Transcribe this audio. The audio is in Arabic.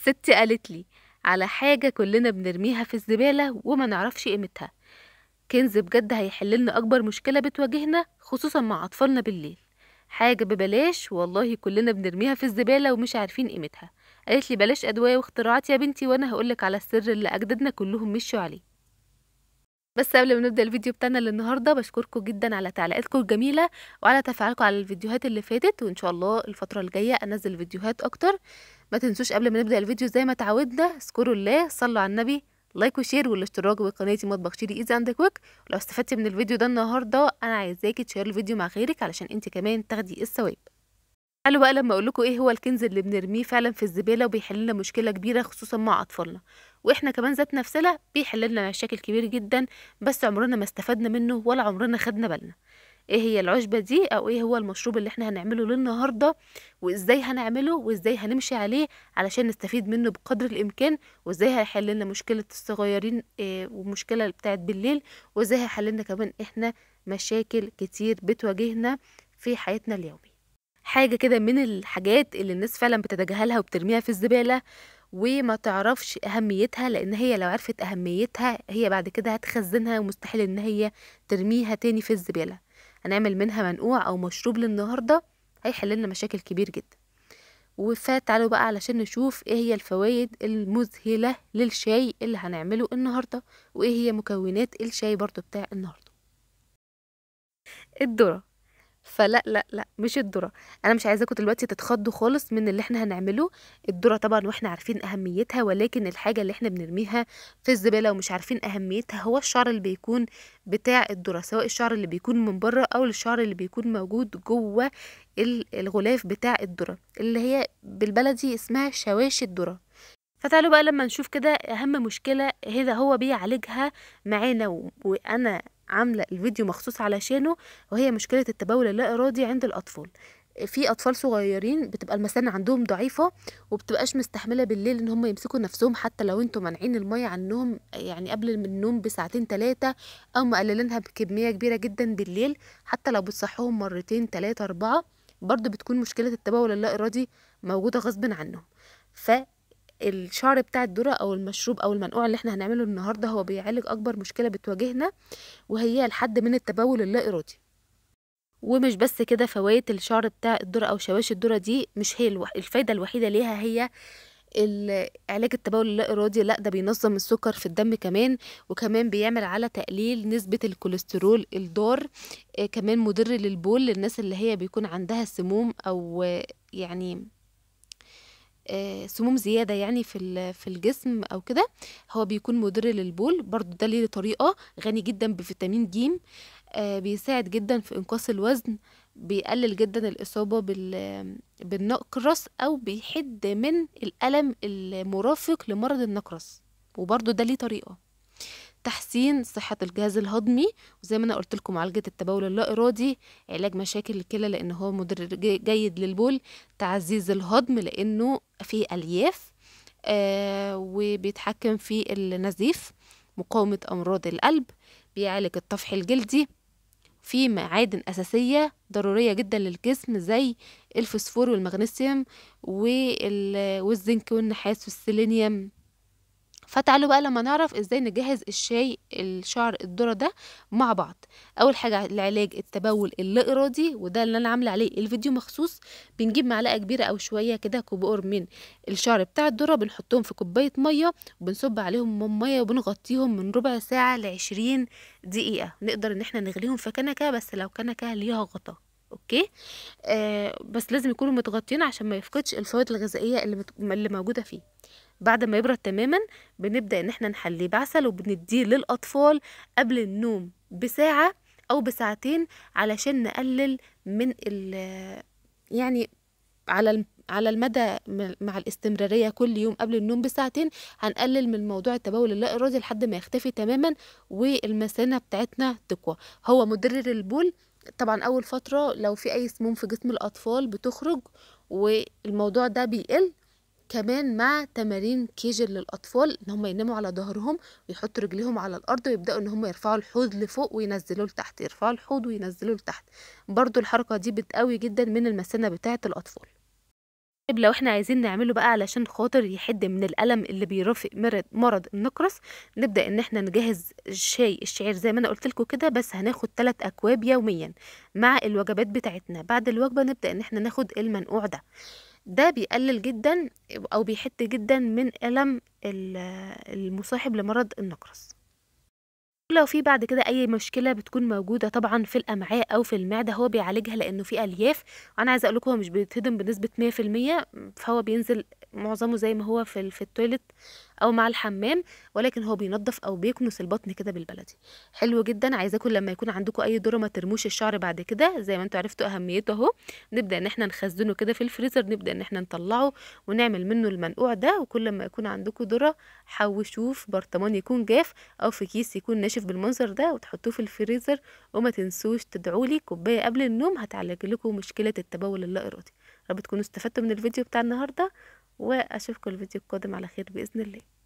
ستي قالت لي على حاجة كلنا بنرميها في الزبالة وما نعرفش قيمتها كنز بجد هيحللنا أكبر مشكلة بتواجهنا خصوصا مع أطفالنا بالليل حاجة ببلاش والله كلنا بنرميها في الزبالة ومش عارفين قيمتها قالت لي بلاش أدوية واختراعات يا بنتي وأنا هقولك على السر اللي أجدادنا كلهم مشوا عليه بس قبل ما نبدا الفيديو بتاعنا للنهارده بشكركم جدا على تعليقاتكم الجميله وعلى تفاعلكم على الفيديوهات اللي فاتت وان شاء الله الفتره الجايه انزل فيديوهات اكتر ما تنسوش قبل ما نبدا الفيديو زي ما تعودنا اذكروا الله صلوا على النبي لايك وشير والاشتراك بقناتي مطبخ شيري ايزي اند كويك ولو استفدتي من الفيديو ده النهارده انا عايزاكي تشير الفيديو مع غيرك علشان انت كمان تاخدي الثواب قالوا بقى لما اقول لكم ايه هو الكنز اللي بنرميه فعلا في الزباله وبيحل لنا مشكله كبيره خصوصا مع اطفالنا واحنا كمان ذات نفسنا بيحل لنا مشاكل كبير جدا بس عمرنا ما استفدنا منه ولا عمرنا خدنا بالنا ايه هي العشبة دي او ايه هو المشروب اللي احنا هنعمله للنهاردة وازاي هنعمله وازاي هنمشي عليه علشان نستفيد منه بقدر الامكان وازاي هيحل لنا مشكلة الصغيرين إيه ومشكلة بتاعت بالليل وازاي هيحل لنا كمان احنا مشاكل كتير بتواجهنا في حياتنا اليومية حاجة كده من الحاجات اللي الناس فعلا بتتجاهلها وبترميها في الزبالة وما تعرفش اهميتها لان هي لو عرفت اهميتها هي بعد كده هتخزنها ومستحيل ان هي ترميها تاني في الزباله هنعمل منها منقوع او مشروب للنهارده هيحل لنا مشاكل كبير جدا تعالوا بقى علشان نشوف ايه هي الفوائد المذهله للشاي اللي هنعمله النهارده وايه هي مكونات الشاي برضو بتاع النهارده الذره فلا لا لا مش الذره انا مش عايزاكم دلوقتي تتخضوا خالص من اللي احنا هنعمله الذره طبعا واحنا عارفين اهميتها ولكن الحاجه اللي احنا بنرميها في الزباله ومش عارفين اهميتها هو الشعر اللي بيكون بتاع الذره سواء الشعر اللي بيكون من بره او الشعر اللي بيكون موجود جوه الغلاف بتاع الذره اللي هي بالبلدي اسمها شواش الذره فتعالوا بقى لما نشوف كده اهم مشكله هذا هو بيعالجها معانا وانا عامله الفيديو مخصوص علشانه وهي مشكله التبول اللا ارادي عند الاطفال في اطفال صغيرين بتبقى المثانه عندهم ضعيفه وبتبقاش مستحمله بالليل ان هم يمسكوا نفسهم حتى لو انتم مانعين الميه عنهم يعني قبل النوم بساعتين ثلاثه او مقللينها بكميه كبيره جدا بالليل حتى لو بتصحوهم مرتين ثلاثه اربعه برضو بتكون مشكله التبول اللا ارادي موجوده غصب عنهم ف الشعر بتاع الذره او المشروب او المنقوع اللي احنا هنعمله النهارده هو بيعالج اكبر مشكله بتواجهنا وهي الحد من التبول اللا ارادي ومش بس كده فوائد الشعر بتاع الذره او شواش الذره دي مش هي الوح... الفايده الوحيده ليها هي علاج التبول اللا ارادي لا ده بينظم السكر في الدم كمان وكمان بيعمل على تقليل نسبه الكوليسترول الضار آه، كمان مضر للبول للناس اللي هي بيكون عندها سموم او آه، يعني آه، سموم زياده يعني في في الجسم او كده هو بيكون مضر للبول برضو ده ليه طريقه غني جدا بفيتامين ج آه، بيساعد جدا في انقاص الوزن بيقلل جدا الاصابه بال بالنقرس او بيحد من الالم المرافق لمرض النقرس وبرضو ده ليه طريقه تحسين صحة الجهاز الهضمي وزي ما أنا قلت لكم معالجة التبول اللا إرادي علاج مشاكل الكلى لأن هو مدر جيد للبول تعزيز الهضم لأنه فيه ألياف آه وبيتحكم في النزيف مقاومة أمراض القلب بيعالج الطفح الجلدي في معادن أساسية ضرورية جدا للجسم زي الفسفور والمغنيسيوم والزنك والنحاس والسيلينيوم فتعالوا بقى لما نعرف ازاي نجهز الشاي الشعر الذره ده مع بعض اول حاجه لعلاج التبول اللا ارادي وده اللي انا عامله عليه الفيديو مخصوص بنجيب معلقه كبيره او شويه كده كبقر من الشعر بتاع الذره بنحطهم في كوبايه ميه وبنصب عليهم ميه وبنغطيهم من ربع ساعه لعشرين دقيقه نقدر ان احنا نغليهم في كنكه بس لو كنكه ليها غطا اوكي آه بس لازم يكونوا متغطين عشان ما يفقدش الفوائد الغذائيه اللي, مت... اللي موجوده فيه بعد ما يبرد تماما بنبدا ان احنا نحليه بعسل وبنديه للاطفال قبل النوم بساعه او بساعتين علشان نقلل من ال يعني على على المدى مع الاستمراريه كل يوم قبل النوم بساعتين هنقلل من موضوع التبول اللا ارادي لحد ما يختفي تماما والمثانه بتاعتنا تقوى هو مدرر البول طبعا اول فتره لو في اي سموم في جسم الاطفال بتخرج والموضوع ده بيقل كمان مع تمارين كيجل للاطفال ان هم يناموا على ظهرهم ويحطوا رجليهم على الارض ويبداوا ان هم يرفعوا الحوض لفوق وينزلوه لتحت يرفعوا الحوض وينزلوه لتحت برضو الحركه دي بتقوي جدا من المثانه بتاعه الاطفال طيب لو احنا عايزين نعمله بقى علشان خاطر يحد من الالم اللي بيرافق مرض مرض النقرس نبدا ان احنا نجهز شاي الشعير زي ما انا قلت لكم كده بس هناخد 3 اكواب يوميا مع الوجبات بتاعتنا بعد الوجبه نبدا ان احنا ناخد المنقوع ده ده بيقلل جدا او بيحد جدا من الم المصاحب لمرض النقرس لو في بعد كده اي مشكله بتكون موجوده طبعا في الامعاء او في المعده هو بيعالجها لانه في الياف وانا عايزه اقول لكم هو مش بيتهضم بنسبه 100% فهو بينزل معظمه زي ما هو في في التويلت او مع الحمام ولكن هو بينظف او بيكنس البطن كده بالبلدي حلو جدا عايزاكم لما يكون عندكم اي ذره ما ترموش الشعر بعد كده زي ما انتم عرفتوا اهميته اهو نبدا ان احنا نخزنه كده في الفريزر نبدا ان احنا نطلعه ونعمل منه المنقوع ده وكل ما يكون عندكم ذره حوشوه في برطمان يكون جاف او في كيس يكون ناشف بالمنظر ده وتحطوه في الفريزر وما تنسوش تدعوا لي كوبايه قبل النوم هتعالج لكم مشكله التبول اللا ارادي رب تكونوا استفدتوا من الفيديو بتاع النهارده واشوفكم الفيديو القادم على خير باذن الله